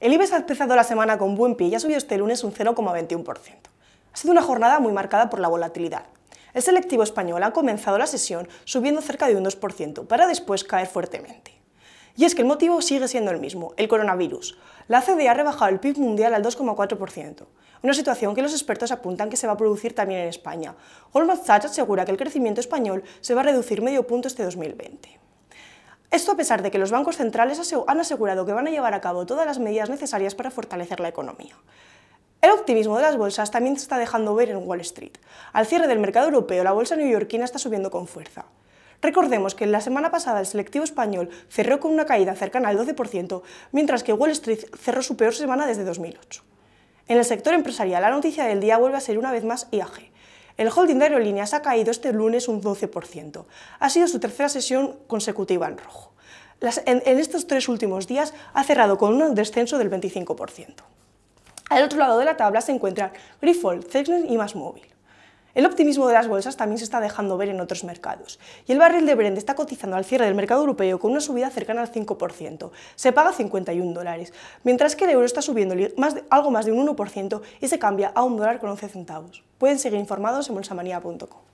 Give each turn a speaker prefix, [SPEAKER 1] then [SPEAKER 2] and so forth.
[SPEAKER 1] El IBEX ha empezado la semana con buen pie y ha subido este lunes un 0,21%. Ha sido una jornada muy marcada por la volatilidad. El selectivo español ha comenzado la sesión subiendo cerca de un 2%, para después caer fuertemente. Y es que el motivo sigue siendo el mismo, el coronavirus. La CDA e ha rebajado el PIB mundial al 2,4%, una situación que los expertos apuntan que se va a producir también en España. Goldman Sachs asegura que el crecimiento español se va a reducir medio punto este 2020. Esto a pesar de que los bancos centrales han asegurado que van a llevar a cabo todas las medidas necesarias para fortalecer la economía. El optimismo de las bolsas también se está dejando ver en Wall Street. Al cierre del mercado europeo, la bolsa neoyorquina está subiendo con fuerza. Recordemos que la semana pasada el selectivo español cerró con una caída cercana al 12%, mientras que Wall Street cerró su peor semana desde 2008. En el sector empresarial, la noticia del día vuelve a ser una vez más IAG. El holding de aerolíneas ha caído este lunes un 12%. Ha sido su tercera sesión consecutiva en rojo. en, estos tres últimos días ha cerrado con un descenso del 25%. Al otro lado de la tabla se encuentran Grifold, Cessna y MassMobile. El optimismo de las bolsas también se está dejando ver en otros mercados, y el barril de Brent está cotizando al cierre del mercado europeo con una subida cercana al 5%, se paga 51 dólares, mientras que el euro está subiendo algo más de un 1% y se cambia a un dólar con 11 centavos. Pueden seguir informados en bolsamanía.com